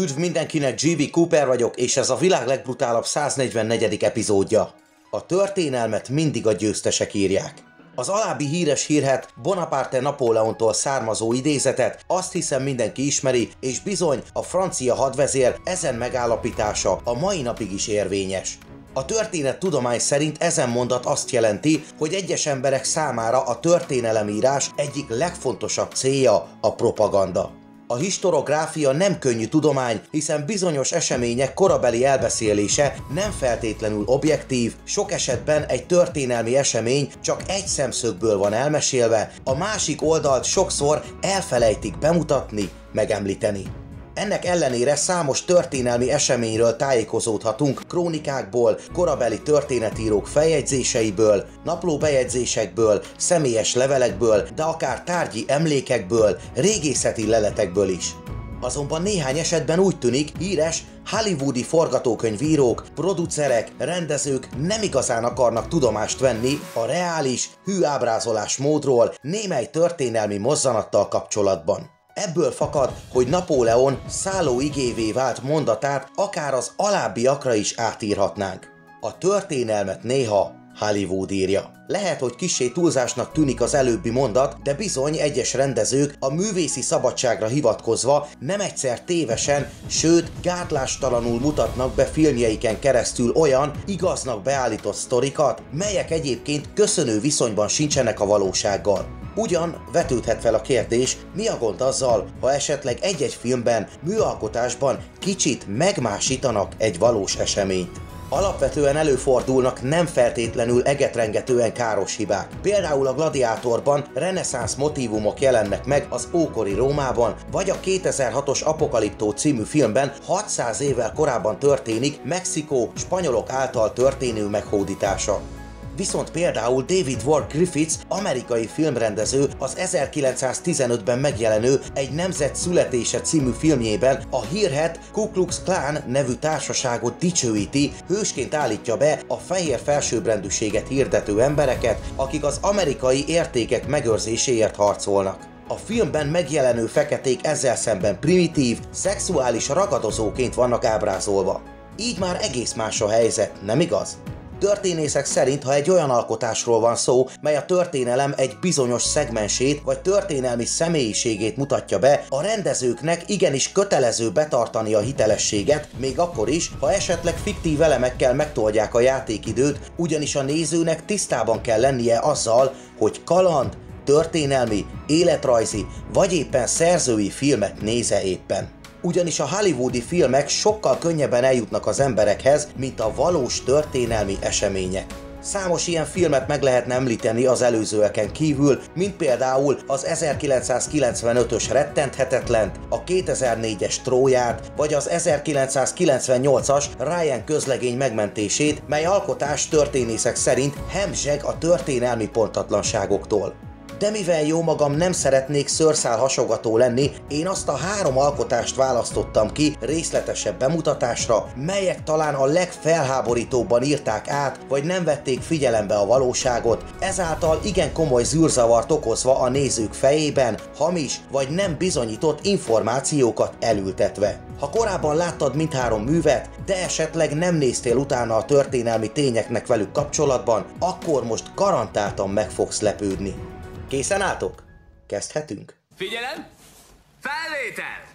Üdv mindenkinek, GV Cooper vagyok, és ez a világ legbrutálabb 144. epizódja. A történelmet mindig a győztesek írják. Az alábbi híres hírhet Bonaparte Napóleontól származó idézetet azt hiszem mindenki ismeri, és bizony a francia hadvezér ezen megállapítása a mai napig is érvényes. A történet tudomány szerint ezen mondat azt jelenti, hogy egyes emberek számára a történelemírás egyik legfontosabb célja a propaganda. A historiográfia nem könnyű tudomány, hiszen bizonyos események korabeli elbeszélése nem feltétlenül objektív, sok esetben egy történelmi esemény csak egy szemszögből van elmesélve, a másik oldalt sokszor elfelejtik bemutatni, megemlíteni. Ennek ellenére számos történelmi eseményről tájékozódhatunk, krónikákból, korabeli történetírók feljegyzéseiből, bejegyzésekből, személyes levelekből, de akár tárgyi emlékekből, régészeti leletekből is. Azonban néhány esetben úgy tűnik, híres, hollywoodi forgatókönyvírók, producerek, rendezők nem igazán akarnak tudomást venni a reális, hű ábrázolás módról némely történelmi mozzanattal kapcsolatban. Ebből fakad, hogy Napóleon igévé vált mondatát akár az alábbiakra is átírhatnánk. A történelmet néha Hollywood írja. Lehet, hogy kissé túlzásnak tűnik az előbbi mondat, de bizony egyes rendezők a művészi szabadságra hivatkozva nem egyszer tévesen, sőt gátlástalanul mutatnak be filmjeiken keresztül olyan igaznak beállított sztorikat, melyek egyébként köszönő viszonyban sincsenek a valósággal. Ugyan vetődhet fel a kérdés, mi a gond azzal, ha esetleg egy-egy filmben, műalkotásban kicsit megmásítanak egy valós eseményt. Alapvetően előfordulnak nem feltétlenül egetrengetően káros hibák. Például a Gladiátorban reneszánsz motívumok jelennek meg az ókori Rómában, vagy a 2006-os Apokaliptó című filmben 600 évvel korábban történik Mexikó spanyolok által történő meghódítása. Viszont például David Ward Griffiths, amerikai filmrendező, az 1915-ben megjelenő Egy nemzet születése című filmjében a hírhet Ku Klux Klan nevű társaságot dicsőíti, hősként állítja be a fehér felsőbbrendűséget hirdető embereket, akik az amerikai értékek megőrzéséért harcolnak. A filmben megjelenő feketék ezzel szemben primitív, szexuális ragadozóként vannak ábrázolva. Így már egész más a helyzet, nem igaz? Történészek szerint, ha egy olyan alkotásról van szó, mely a történelem egy bizonyos szegmensét vagy történelmi személyiségét mutatja be, a rendezőknek igenis kötelező betartani a hitelességet, még akkor is, ha esetleg fiktív elemekkel megtoldják a játékidőt, ugyanis a nézőnek tisztában kell lennie azzal, hogy kaland, történelmi, életrajzi vagy éppen szerzői filmet néze éppen ugyanis a hollywoodi filmek sokkal könnyebben eljutnak az emberekhez, mint a valós történelmi események. Számos ilyen filmet meg lehetne említeni az előzőeken kívül, mint például az 1995-ös Rettenthetetlent, a 2004-es Tróját, vagy az 1998-as Ryan közlegény megmentését, mely alkotás történészek szerint hemzseg a történelmi pontatlanságoktól de mivel jó magam nem szeretnék szőrszál hasogató lenni, én azt a három alkotást választottam ki részletesebb bemutatásra, melyek talán a legfelháborítóbban írták át, vagy nem vették figyelembe a valóságot, ezáltal igen komoly zűrzavart okozva a nézők fejében, hamis vagy nem bizonyított információkat elültetve. Ha korábban láttad mindhárom művet, de esetleg nem néztél utána a történelmi tényeknek velük kapcsolatban, akkor most garantáltan meg fogsz lepődni. Készen álltok? Kezdhetünk? Figyelem! Felvétel!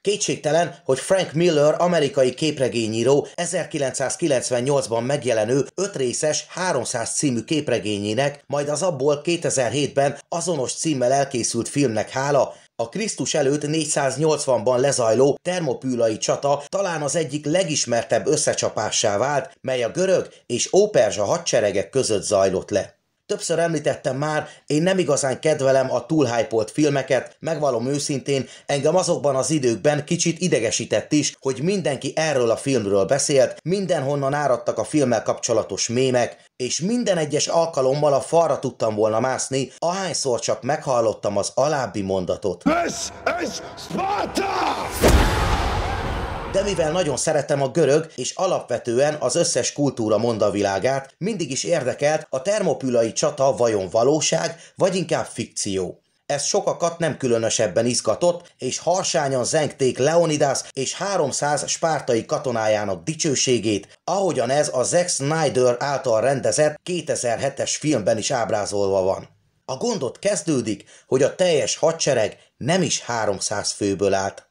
Kétségtelen, hogy Frank Miller amerikai képregényíró 1998-ban megjelenő ötrészes 300 című képregényének, majd az abból 2007-ben azonos címmel elkészült filmnek hála a Krisztus előtt 480-ban lezajló termopülai csata talán az egyik legismertebb összecsapássá vált, mely a görög és óperzsa hadseregek között zajlott le. Többször említettem már, én nem igazán kedvelem a túlhájpolt filmeket, megvalom őszintén, engem azokban az időkben kicsit idegesített is, hogy mindenki erről a filmről beszélt, mindenhonnan áradtak a filmmel kapcsolatos mémek, és minden egyes alkalommal a falra tudtam volna mászni, ahányszor csak meghallottam az alábbi mondatot. Ez, ez de mivel nagyon szeretem a görög és alapvetően az összes kultúra mondavilágát, mindig is érdekelt a termopülai csata vajon valóság, vagy inkább fikció. Ez sokakat nem különösebben izgatott, és harsányan zengték Leonidas és 300 spártai katonájának dicsőségét, ahogyan ez a Zack Snyder által rendezett 2007-es filmben is ábrázolva van. A gondot kezdődik, hogy a teljes hadsereg nem is 300 főből állt.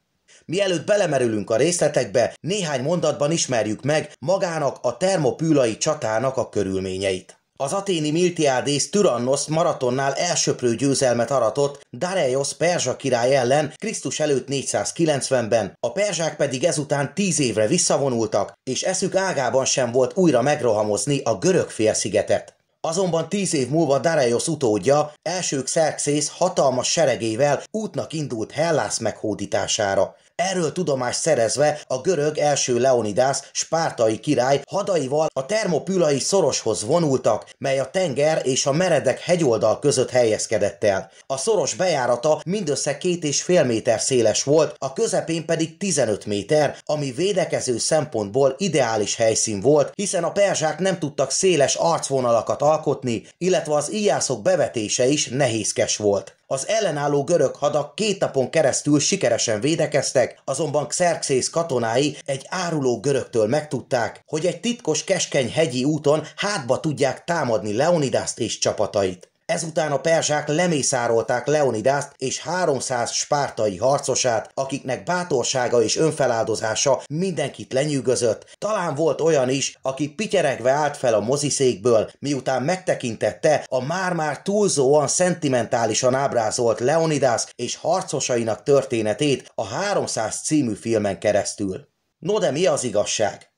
Mielőtt belemerülünk a részletekbe, néhány mondatban ismerjük meg magának a termopülai csatának a körülményeit. Az aténi Miltiádész Tyrannos maratonnál elsöprő győzelmet aratott Dareios perzsa király ellen Krisztus előtt 490-ben, a perzsák pedig ezután tíz évre visszavonultak, és eszük ágában sem volt újra megrohamozni a görög félszigetet. Azonban tíz év múlva Dareios utódja, elsők Xerxész hatalmas seregével útnak indult Hellász meghódítására. Erről tudomást szerezve a görög első Leonidász, spártai király hadaival a termopülai szoroshoz vonultak, mely a tenger és a meredek hegyoldal között helyezkedett el. A szoros bejárata mindössze két és fél méter széles volt, a közepén pedig 15 méter, ami védekező szempontból ideális helyszín volt, hiszen a perzsák nem tudtak széles arcvonalakat alkotni, illetve az íjászok bevetése is nehézkes volt. Az ellenálló görög hadak két napon keresztül sikeresen védekeztek, azonban Xerxész katonái egy áruló görögtől megtudták, hogy egy titkos keskeny hegyi úton hátba tudják támadni Leonidászt és csapatait. Ezután a perzsák lemészárolták Leonidást és 300 spártai harcosát, akiknek bátorsága és önfeláldozása mindenkit lenyűgözött. Talán volt olyan is, aki pityeregve állt fel a moziszékből, miután megtekintette a már-már túlzóan szentimentálisan ábrázolt Leonidas és harcosainak történetét a 300 című filmen keresztül. No de mi az igazság?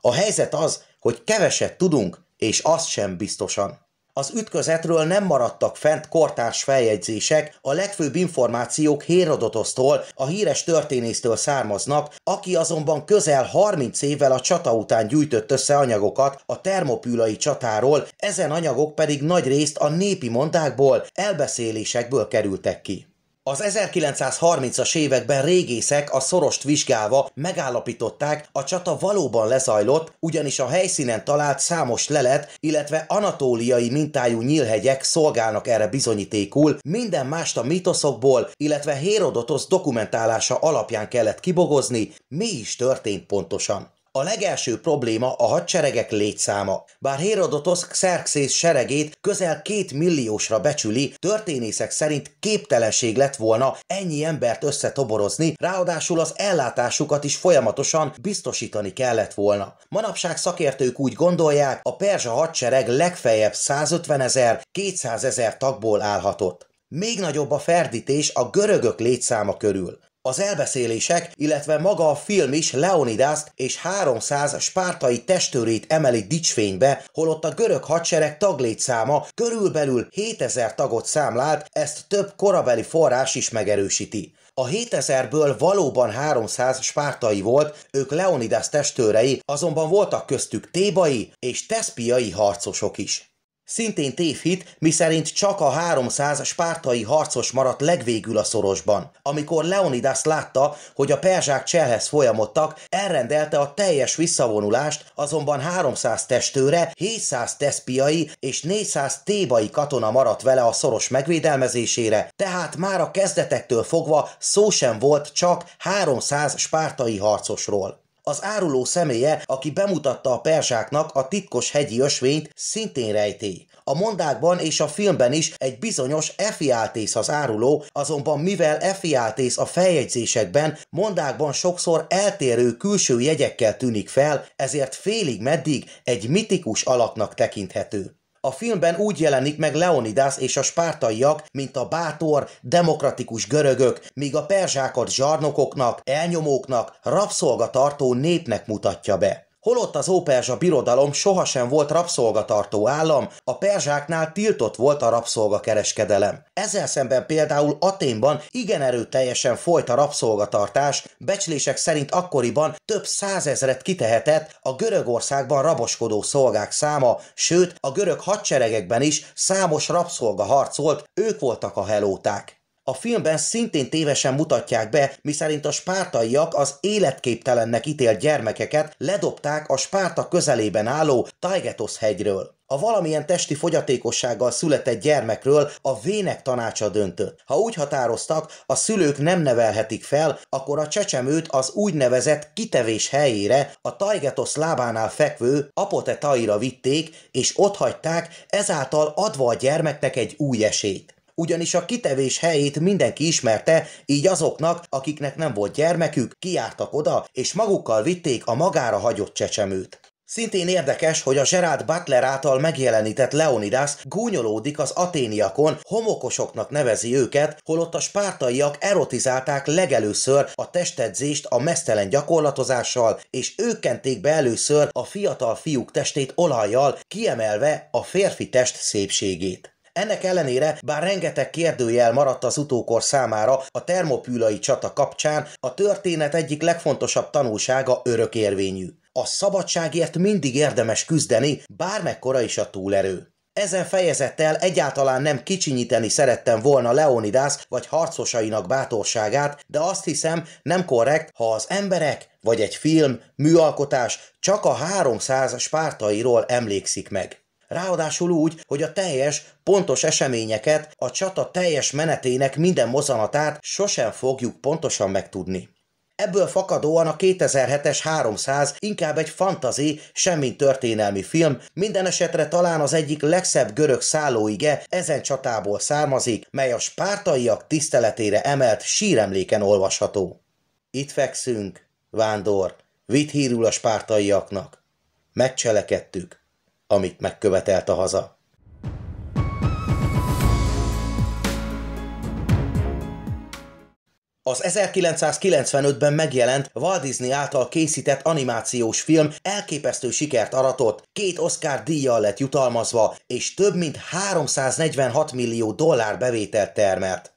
A helyzet az, hogy keveset tudunk, és azt sem biztosan. Az ütközetről nem maradtak fent kortárs feljegyzések, a legfőbb információk Hérodotosztól, a híres történésztől származnak, aki azonban közel 30 évvel a csata után gyűjtött össze anyagokat a termopülai csatáról, ezen anyagok pedig nagy részt a népi mondákból, elbeszélésekből kerültek ki. Az 1930-as években régészek a szorost vizsgálva megállapították, a csata valóban lezajlott, ugyanis a helyszínen talált számos lelet, illetve anatóliai mintájú nyílhegyek szolgálnak erre bizonyítékul, minden mást a mitoszokból, illetve Hérodotosz dokumentálása alapján kellett kibogozni, mi is történt pontosan. A legelső probléma a hadseregek létszáma. Bár Hérodotosz Xerxes seregét közel két milliósra becsüli, történészek szerint képtelenség lett volna ennyi embert összetoborozni, ráadásul az ellátásukat is folyamatosan biztosítani kellett volna. Manapság szakértők úgy gondolják, a perzsa hadsereg legfeljebb 150 ezer, 200 ezer tagból állhatott. Még nagyobb a ferdítés a görögök létszáma körül. Az elbeszélések, illetve maga a film is Leonidaszt és 300 spártai testőrét emeli dicsfénybe, holott a görög hadsereg taglétszáma körülbelül 7000 tagot számlált, ezt több korabeli forrás is megerősíti. A 7000-ből valóban 300 spártai volt, ők Leonidas testőrei, azonban voltak köztük tébai és teszpiai harcosok is. Szintén tévhit, miszerint csak a 300 spártai harcos maradt legvégül a szorosban. Amikor Leonidas látta, hogy a perzsák cselhez folyamodtak, elrendelte a teljes visszavonulást, azonban 300 testőre, 700 teszpiai és 400 tébai katona maradt vele a szoros megvédelmezésére, tehát már a kezdetektől fogva szó sem volt csak 300 spártai harcosról. Az áruló személye, aki bemutatta a persáknak a titkos hegyi ösvényt, szintén rejtély. A mondákban és a filmben is egy bizonyos Efiáltész az áruló, azonban mivel Efiáltész a feljegyzésekben, mondákban sokszor eltérő külső jegyekkel tűnik fel, ezért félig meddig egy mitikus alaknak tekinthető. A filmben úgy jelenik meg Leonidas és a spártaiak, mint a bátor, demokratikus görögök, míg a perzsákat zsarnokoknak, elnyomóknak, rabszolgatartó népnek mutatja be. Holott az óperzsa birodalom sohasem volt rabszolgatartó állam, a perzsáknál tiltott volt a rabszolgakereskedelem. Ezzel szemben például Aténban igen erőteljesen folyt a rabszolgatartás, becslések szerint akkoriban több százezret kitehetett a Görögországban raboskodó szolgák száma, sőt a görög hadseregekben is számos rabszolga harcolt, ők voltak a helóták. A filmben szintén tévesen mutatják be, miszerint a spártaiak az életképtelennek ítélt gyermekeket ledobták a Spárta közelében álló Taigetosz hegyről. A valamilyen testi fogyatékossággal született gyermekről a vének tanácsa döntött. Ha úgy határoztak, a szülők nem nevelhetik fel, akkor a csecsemőt az úgynevezett kitevés helyére, a Taigetos lábánál fekvő apotetaira vitték, és ott hagyták, ezáltal adva a gyermeknek egy új esélyt ugyanis a kitevés helyét mindenki ismerte, így azoknak, akiknek nem volt gyermekük, kiártak oda, és magukkal vitték a magára hagyott csecsemőt. Szintén érdekes, hogy a Gerard Butler által megjelenített Leonidas gúnyolódik az aténiakon, homokosoknak nevezi őket, holott a spártaiak erotizálták legelőször a testedzést a mesztelen gyakorlatozással, és ők kenték be először a fiatal fiúk testét olajjal, kiemelve a férfi test szépségét. Ennek ellenére, bár rengeteg kérdőjel maradt az utókor számára a termopülai csata kapcsán, a történet egyik legfontosabb tanulsága örökérvényű. A szabadságért mindig érdemes küzdeni, bármekkora is a túlerő. Ezen fejezettel egyáltalán nem kicsinyíteni szerettem volna Leonidas vagy harcosainak bátorságát, de azt hiszem nem korrekt, ha az emberek vagy egy film, műalkotás csak a 300 spártairól emlékszik meg. Ráadásul úgy, hogy a teljes, pontos eseményeket, a csata teljes menetének minden mozanatát sosem fogjuk pontosan megtudni. Ebből fakadóan a 2007-es 300 inkább egy fantazi, semmi történelmi film, minden esetre talán az egyik legszebb görög szállóige ezen csatából származik, mely a spártaiak tiszteletére emelt síremléken olvasható. Itt fekszünk, vándor, vidd hírül a spártaiaknak. Megcselekedtük amit megkövetelt a haza. Az 1995-ben megjelent Walt Disney által készített animációs film elképesztő sikert aratott, két Oscar díjjal lett jutalmazva, és több mint 346 millió dollár bevételt termelt.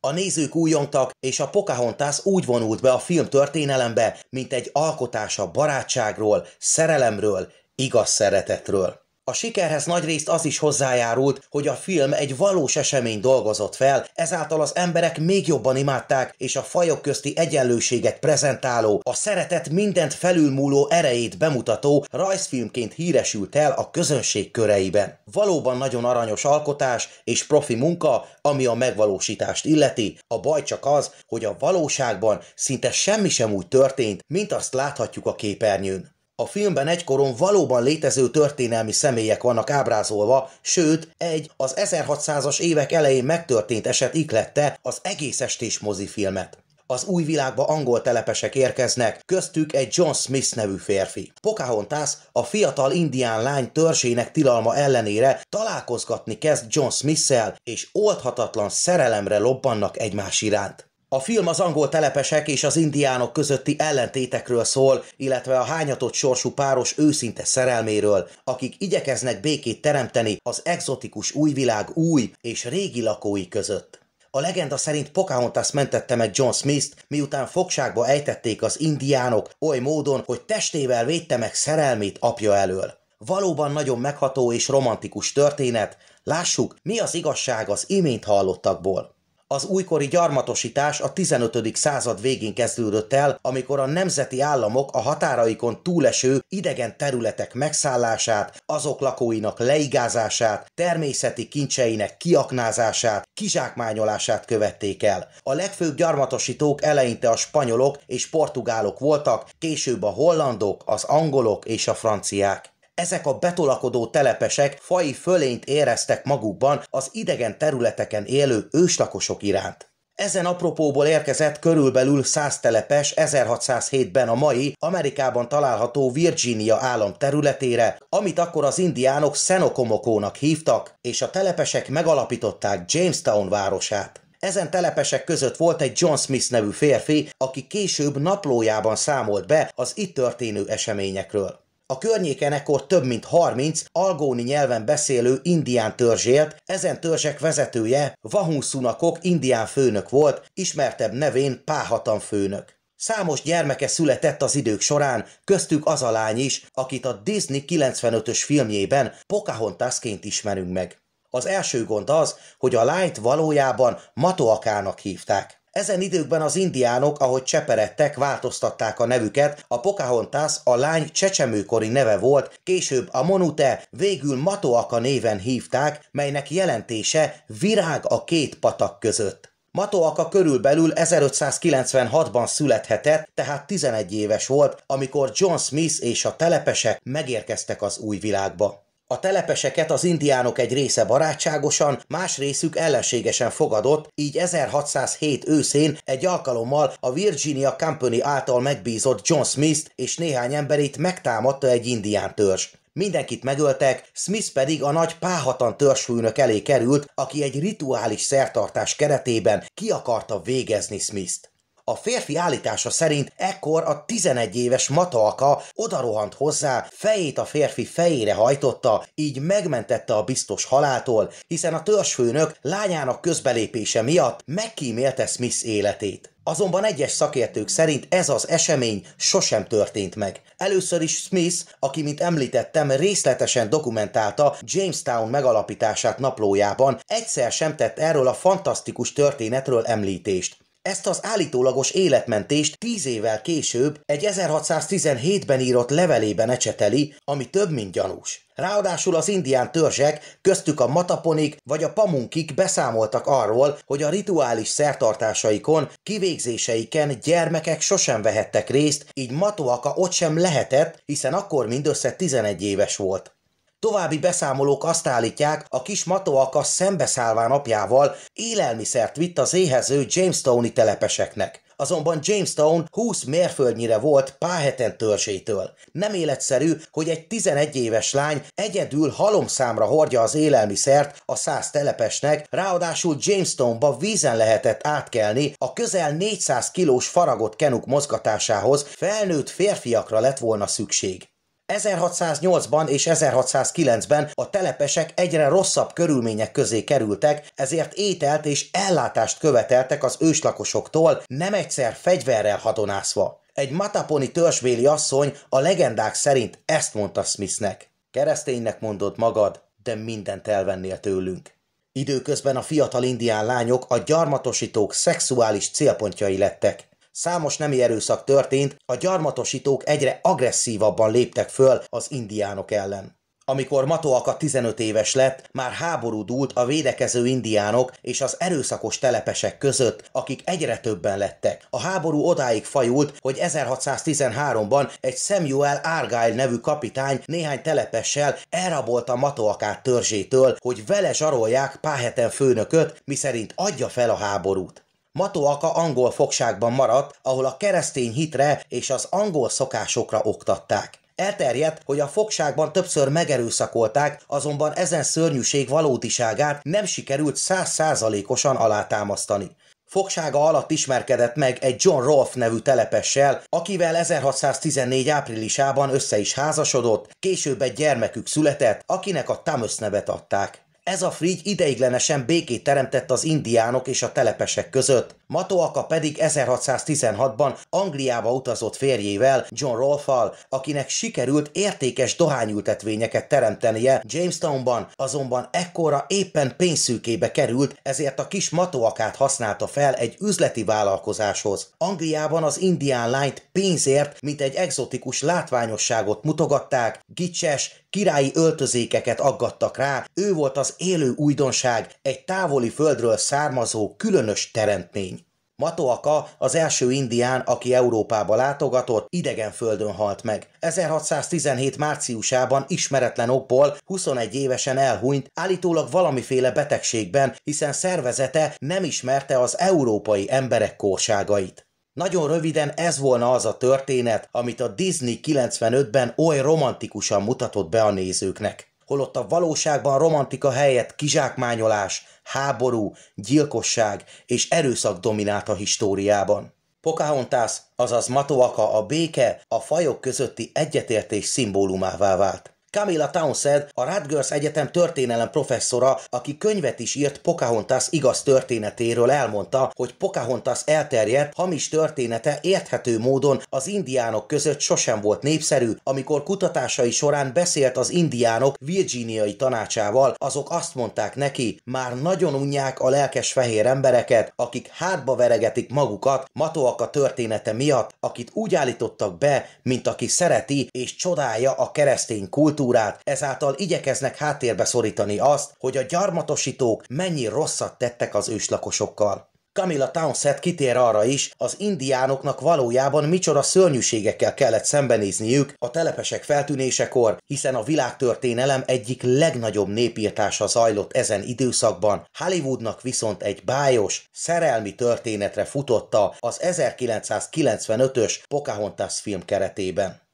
A nézők újontak, és a Pocahontas úgy vonult be a film történelembe, mint egy alkotása barátságról, szerelemről igaz szeretetről. A sikerhez nagyrészt az is hozzájárult, hogy a film egy valós esemény dolgozott fel, ezáltal az emberek még jobban imádták, és a fajok közti egyenlőséget prezentáló, a szeretet mindent felülmúló erejét bemutató rajzfilmként híresült el a közönség köreiben. Valóban nagyon aranyos alkotás és profi munka, ami a megvalósítást illeti, a baj csak az, hogy a valóságban szinte semmi sem úgy történt, mint azt láthatjuk a képernyőn. A filmben egykoron valóban létező történelmi személyek vannak ábrázolva, sőt, egy az 1600-as évek elején megtörtént eset iklette az egész estés mozifilmet. Az új világba angol telepesek érkeznek, köztük egy John Smith nevű férfi. Pocahontas a fiatal indián lány törzsének tilalma ellenére találkozgatni kezd John Smith-szel, és oldhatatlan szerelemre lobbannak egymás iránt. A film az angol telepesek és az indiánok közötti ellentétekről szól, illetve a hányatott sorsú páros őszinte szerelméről, akik igyekeznek békét teremteni az exotikus újvilág új és régi lakói között. A legenda szerint Pocahontas mentette meg John Smith-t, miután fogságba ejtették az indiánok oly módon, hogy testével védte meg szerelmét apja elől. Valóban nagyon megható és romantikus történet, lássuk, mi az igazság az imént hallottakból. Az újkori gyarmatosítás a 15. század végén kezdődött el, amikor a nemzeti államok a határaikon túleső idegen területek megszállását, azok lakóinak leigázását, természeti kincseinek kiaknázását, kizsákmányolását követték el. A legfőbb gyarmatosítók eleinte a spanyolok és portugálok voltak, később a hollandok, az angolok és a franciák. Ezek a betolakodó telepesek fai fölényt éreztek magukban az idegen területeken élő őslakosok iránt. Ezen apropóból érkezett körülbelül 100 telepes 1607-ben a mai Amerikában található Virginia állam területére, amit akkor az indiánok Szenokomokónak hívtak, és a telepesek megalapították Jamestown városát. Ezen telepesek között volt egy John Smith nevű férfi, aki később naplójában számolt be az itt történő eseményekről. A környéken ekkor több mint 30 algóni nyelven beszélő indián törzs élt, ezen törzsek vezetője Vahunsунakok indián főnök volt, ismertebb nevén Páhatan főnök. Számos gyermeke született az idők során, köztük az a lány is, akit a Disney 95-ös filmjében Pocahontasként ismerünk meg. Az első gond az, hogy a lányt valójában Matoakának hívták. Ezen időkben az indiánok, ahogy cseperedtek, változtatták a nevüket, a Pocahontas a lány csecsemőkori neve volt, később a Monute, végül Matoaka néven hívták, melynek jelentése virág a két patak között. Matoaka körülbelül 1596-ban születhetett, tehát 11 éves volt, amikor John Smith és a telepesek megérkeztek az új világba. A telepeseket az indiánok egy része barátságosan, más részük ellenségesen fogadott, így 1607 őszén egy alkalommal a Virginia Company által megbízott John Smith-t és néhány emberét megtámadta egy indián törzs. Mindenkit megöltek, Smith pedig a nagy páhatan törzsfőnök elé került, aki egy rituális szertartás keretében ki akarta végezni Smith-t. A férfi állítása szerint ekkor a 11 éves Matalka odarohant hozzá, fejét a férfi fejére hajtotta, így megmentette a biztos haláltól, hiszen a törzsfőnök lányának közbelépése miatt megkímélte Smith életét. Azonban egyes szakértők szerint ez az esemény sosem történt meg. Először is Smith, aki mint említettem részletesen dokumentálta Jamestown megalapítását naplójában, egyszer sem tett erről a fantasztikus történetről említést. Ezt az állítólagos életmentést tíz évvel később egy 1617-ben írott levelében ecseteli, ami több, mint gyanús. Ráadásul az indián törzsek, köztük a mataponik vagy a pamunkik beszámoltak arról, hogy a rituális szertartásaikon, kivégzéseiken gyermekek sosem vehettek részt, így Matoaka ott sem lehetett, hiszen akkor mindössze 11 éves volt. További beszámolók azt állítják, a kis matoakas szembeszállván apjával élelmiszert vitt az éhező Jamestowni telepeseknek azonban Jamestown 20 mérföldnyire volt Páheten törzsétől. Nem életszerű, hogy egy 11 éves lány egyedül halomszámra hordja az élelmiszert a száz telepesnek, ráadásul Jamestownba vízen lehetett átkelni, a közel 400 kilós faragott kenuk mozgatásához felnőtt férfiakra lett volna szükség. 1608-ban és 1609-ben a telepesek egyre rosszabb körülmények közé kerültek, ezért ételt és ellátást követeltek az őslakosoktól, nem egyszer fegyverrel hadonászva. Egy mataponi törzsvéli asszony a legendák szerint ezt mondta Smithnek. Kereszténynek mondod magad, de mindent elvennél tőlünk. Időközben a fiatal indián lányok a gyarmatosítók szexuális célpontjai lettek. Számos nemi erőszak történt, a gyarmatosítók egyre agresszívabban léptek föl az indiánok ellen. Amikor Matoaka 15 éves lett, már háború dúlt a védekező indiánok és az erőszakos telepesek között, akik egyre többen lettek. A háború odáig fajult, hogy 1613-ban egy Samuel Argyle nevű kapitány néhány telepessel elrabolta Matoakát törzsétől, hogy vele zsarolják Páheten főnököt, miszerint adja fel a háborút. Matoaka angol fogságban maradt, ahol a keresztény hitre és az angol szokásokra oktatták. Elterjedt, hogy a fogságban többször megerőszakolták, azonban ezen szörnyűség valótiságát nem sikerült százszázalékosan alátámasztani. Fogsága alatt ismerkedett meg egy John Rolfe nevű telepessel, akivel 1614 áprilisában össze is házasodott, később egy gyermekük született, akinek a Thomas nevet adták. Ez a frígy ideiglenesen békét teremtett az indiánok és a telepesek között. Matoaka pedig 1616-ban Angliába utazott férjével, John Rolfal, akinek sikerült értékes dohányültetvényeket teremtenie Jamestownban, azonban ekkora éppen pénzszűkébe került, ezért a kis Matoakát használta fel egy üzleti vállalkozáshoz. Angliában az indián lányt pénzért, mint egy egzotikus látványosságot mutogatták, gicses, királyi öltözékeket aggattak rá, ő volt az élő újdonság egy távoli földről származó különös teremtmény. Matoaka az első indián, aki Európába látogatott, idegen földön halt meg. 1617 márciusában ismeretlen okból 21 évesen elhunyt, állítólag valamiféle betegségben, hiszen szervezete nem ismerte az európai emberek kórságait. Nagyon röviden ez volna az a történet, amit a Disney 95-ben oly romantikusan mutatott be a nézőknek holott a valóságban romantika helyett kizsákmányolás, háború, gyilkosság és erőszak dominált a históriában. Pocahontas, azaz Matoaka a béke a fajok közötti egyetértés szimbólumává vált. Camilla Townsend, a Rutgers Egyetem történelem professzora, aki könyvet is írt Pocahontas igaz történetéről, elmondta, hogy Pocahontas elterjedt, hamis története érthető módon az indiánok között sosem volt népszerű, amikor kutatásai során beszélt az indiánok virginiai tanácsával, azok azt mondták neki, már nagyon unják a lelkes fehér embereket, akik hátba veregetik magukat a története miatt, akit úgy állítottak be, mint aki szereti és csodálja a keresztény kultúrát, kultúrát, ezáltal igyekeznek háttérbe szorítani azt, hogy a gyarmatosítók mennyi rosszat tettek az őslakosokkal. Camilla Townsend kitér arra is, az indiánoknak valójában micsoda szörnyűségekkel kellett szembenézniük a telepesek feltűnésekor, hiszen a világtörténelem egyik legnagyobb népírtása zajlott ezen időszakban, Hollywoodnak viszont egy bájos, szerelmi történetre futotta az 1995-ös Pocahontas film keretében.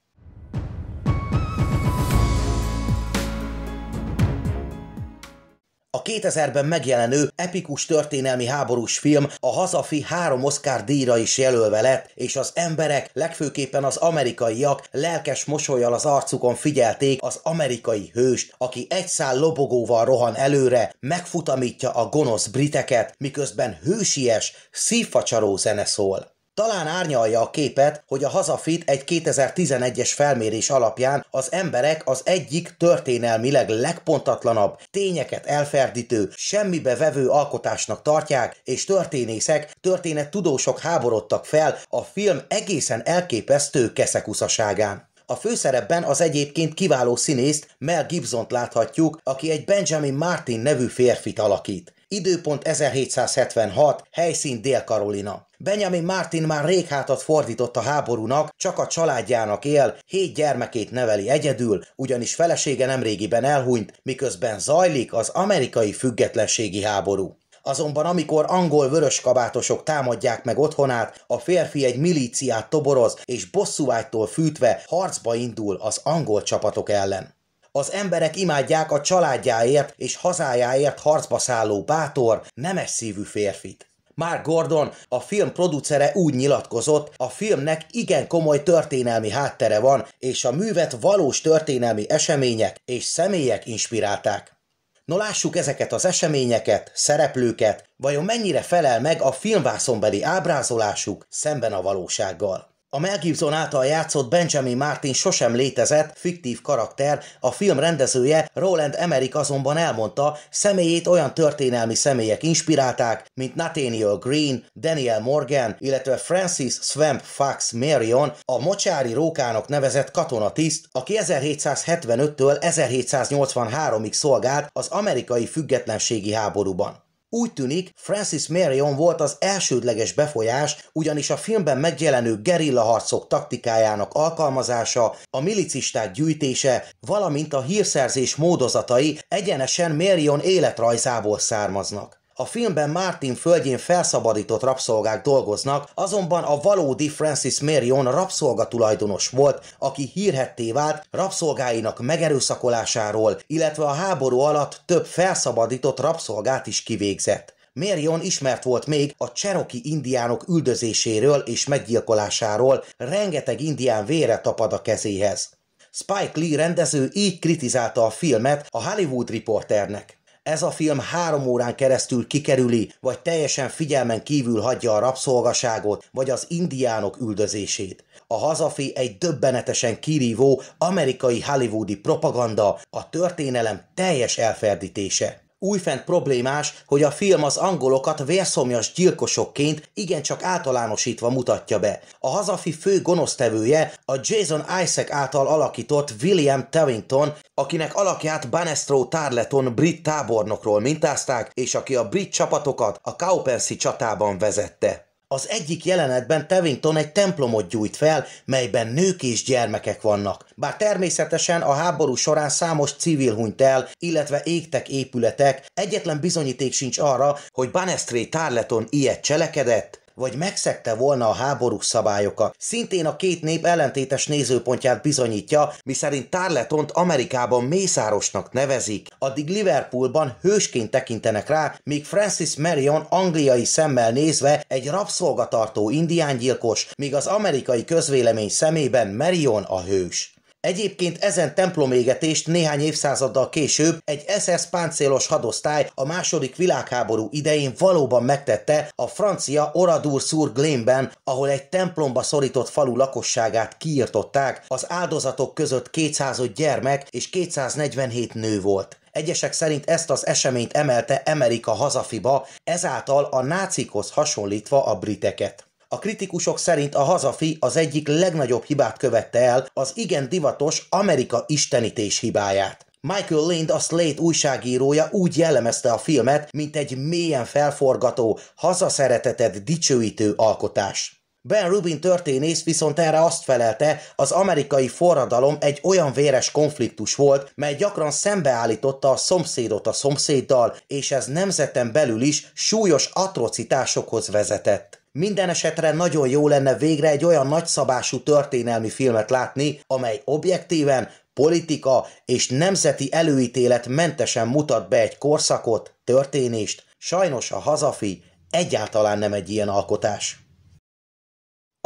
A 2000-ben megjelenő epikus történelmi háborús film a hazafi három Oscar díjra is jelölve lett, és az emberek, legfőképpen az amerikaiak lelkes mosolyjal az arcukon figyelték az amerikai hőst, aki egy szál lobogóval rohan előre, megfutamítja a gonosz briteket, miközben hősies, szívfacsaró zene szól. Talán árnyalja a képet, hogy a Hazafit egy 2011-es felmérés alapján az emberek az egyik történelmileg legpontatlanabb, tényeket elferdítő, semmibe vevő alkotásnak tartják, és történészek, történettudósok háborodtak fel a film egészen elképesztő keszekuszaságán. A főszerepben az egyébként kiváló színészt Mel Gibson-t láthatjuk, aki egy Benjamin Martin nevű férfit alakít. Időpont 1776, helyszín Dél-Karolina. Benjamin Martin már rég hátat fordított a háborúnak, csak a családjának él, hét gyermekét neveli egyedül, ugyanis felesége nemrégiben elhunyt, miközben zajlik az amerikai függetlenségi háború. Azonban amikor angol vöröskabátosok támadják meg otthonát, a férfi egy milíciát toboroz és bosszúvágytól fűtve harcba indul az angol csapatok ellen. Az emberek imádják a családjáért és hazájáért harcba szálló bátor, nemes szívű férfit. Mark Gordon, a film producere úgy nyilatkozott, a filmnek igen komoly történelmi háttere van, és a művet valós történelmi események és személyek inspirálták. No lássuk ezeket az eseményeket, szereplőket, vajon mennyire felel meg a filmvászonbeli ábrázolásuk szemben a valósággal. A Mel Gibson által játszott Benjamin Martin sosem létezett, fiktív karakter, a film rendezője Roland Emmerich azonban elmondta, személyét olyan történelmi személyek inspirálták, mint Nathaniel Green, Daniel Morgan, illetve Francis Swamp Fox Marion, a mocsári rókának nevezett katonatiszt, aki 1775-től 1783-ig szolgált az amerikai függetlenségi háborúban. Úgy tűnik, Francis Marion volt az elsődleges befolyás, ugyanis a filmben megjelenő gerillaharcok taktikájának alkalmazása, a milicisták gyűjtése, valamint a hírszerzés módozatai egyenesen Marion életrajzából származnak. A filmben Martin földjén felszabadított rabszolgák dolgoznak, azonban a valódi Francis Marion rabszolgatulajdonos volt, aki hírhetté vált rabszolgáinak megerőszakolásáról, illetve a háború alatt több felszabadított rabszolgát is kivégzett. Marion ismert volt még a cseroki indiánok üldözéséről és meggyilkolásáról, rengeteg indián vére tapad a kezéhez. Spike Lee rendező így kritizálta a filmet a Hollywood Reporternek ez a film három órán keresztül kikerüli, vagy teljesen figyelmen kívül hagyja a rabszolgaságot, vagy az indiánok üldözését. A hazafi egy döbbenetesen kirívó amerikai hollywoodi propaganda, a történelem teljes elferdítése újfent problémás, hogy a film az angolokat vérszomjas gyilkosokként igencsak általánosítva mutatja be. A hazafi fő gonosztevője a Jason Isaac által alakított William Tevington, akinek alakját Banestro Tarleton brit tábornokról mintázták, és aki a brit csapatokat a Cowpensy csatában vezette. Az egyik jelenetben Tevington egy templomot gyújt fel, melyben nők és gyermekek vannak. Bár természetesen a háború során számos civil hunyt el, illetve égtek épületek, egyetlen bizonyíték sincs arra, hogy Banestré Tarleton ilyet cselekedett, vagy megszegte volna a háború szabályokat. Szintén a két nép ellentétes nézőpontját bizonyítja, miszerint Tarletont Amerikában mészárosnak nevezik, addig Liverpoolban hősként tekintenek rá, míg Francis Marion angliai szemmel nézve egy rabszolgatartó indiángyilkos, míg az amerikai közvélemény szemében Marion a hős. Egyébként ezen templomégetést néhány évszázaddal később egy SS páncélos hadosztály a második világháború idején valóban megtette a francia Oradour sur Glénben, ahol egy templomba szorított falu lakosságát kiirtották, az áldozatok között 200 gyermek és 247 nő volt. Egyesek szerint ezt az eseményt emelte Amerika hazafiba, ezáltal a nácikhoz hasonlítva a briteket. A kritikusok szerint a hazafi az egyik legnagyobb hibát követte el, az igen divatos Amerika istenítés hibáját. Michael Lind, a Slate újságírója úgy jellemezte a filmet, mint egy mélyen felforgató, hazaszeretetet dicsőítő alkotás. Ben Rubin történész viszont erre azt felelte, az amerikai forradalom egy olyan véres konfliktus volt, mely gyakran szembeállította a szomszédot a szomszéddal, és ez nemzeten belül is súlyos atrocitásokhoz vezetett. Minden esetre nagyon jó lenne végre egy olyan nagyszabású történelmi filmet látni, amely objektíven, politika és nemzeti előítélet mentesen mutat be egy korszakot, történést. Sajnos a hazafi egyáltalán nem egy ilyen alkotás.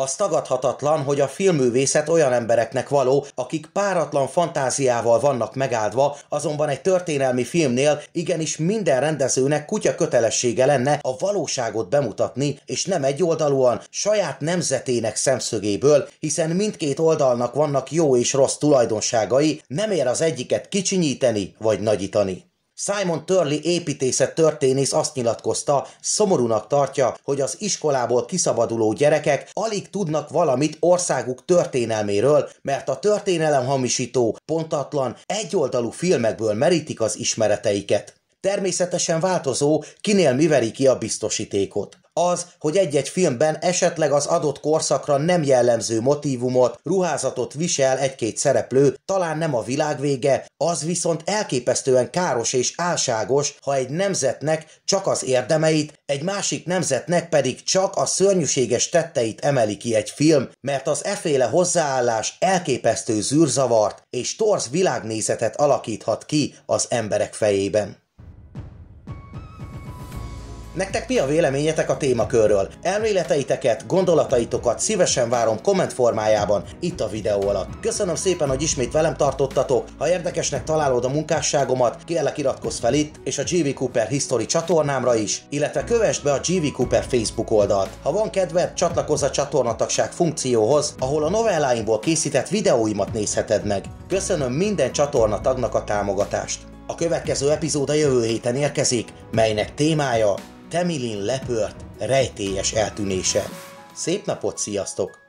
Az tagadhatatlan, hogy a filmművészet olyan embereknek való, akik páratlan fantáziával vannak megáldva, azonban egy történelmi filmnél igenis minden rendezőnek kutya kötelessége lenne a valóságot bemutatni, és nem egyoldalúan, saját nemzetének szemszögéből, hiszen mindkét oldalnak vannak jó és rossz tulajdonságai, nem ér az egyiket kicsinyíteni vagy nagyítani. Simon Törli építészet történész azt nyilatkozta, szomorúnak tartja, hogy az iskolából kiszabaduló gyerekek alig tudnak valamit országuk történelméről, mert a történelem hamisító, pontatlan, egyoldalú filmekből merítik az ismereteiket. Természetesen változó, kinél mi veri ki a biztosítékot az, hogy egy-egy filmben esetleg az adott korszakra nem jellemző motivumot, ruházatot visel egy-két szereplő, talán nem a világ vége, az viszont elképesztően káros és álságos, ha egy nemzetnek csak az érdemeit, egy másik nemzetnek pedig csak a szörnyűséges tetteit emeli ki egy film, mert az eféle hozzáállás elképesztő zűrzavart és torz világnézetet alakíthat ki az emberek fejében. Nektek mi a véleményetek a témakörről? Elméleteiteket, gondolataitokat szívesen várom komment formájában itt a videó alatt. Köszönöm szépen, hogy ismét velem tartottatok, ha érdekesnek találod a munkásságomat, kérlek iratkozz fel itt és a GV Cooper History csatornámra is, illetve kövessd be a GV Cooper Facebook oldalt. Ha van kedved, csatlakozz a csatornatagság funkcióhoz, ahol a novelláimból készített videóimat nézheted meg. Köszönöm minden csatorna tagnak a támogatást. A következő epizód a jövő héten érkezik, melynek témája Temilin lepört rejtélyes eltűnése. Szép napot, sziasztok!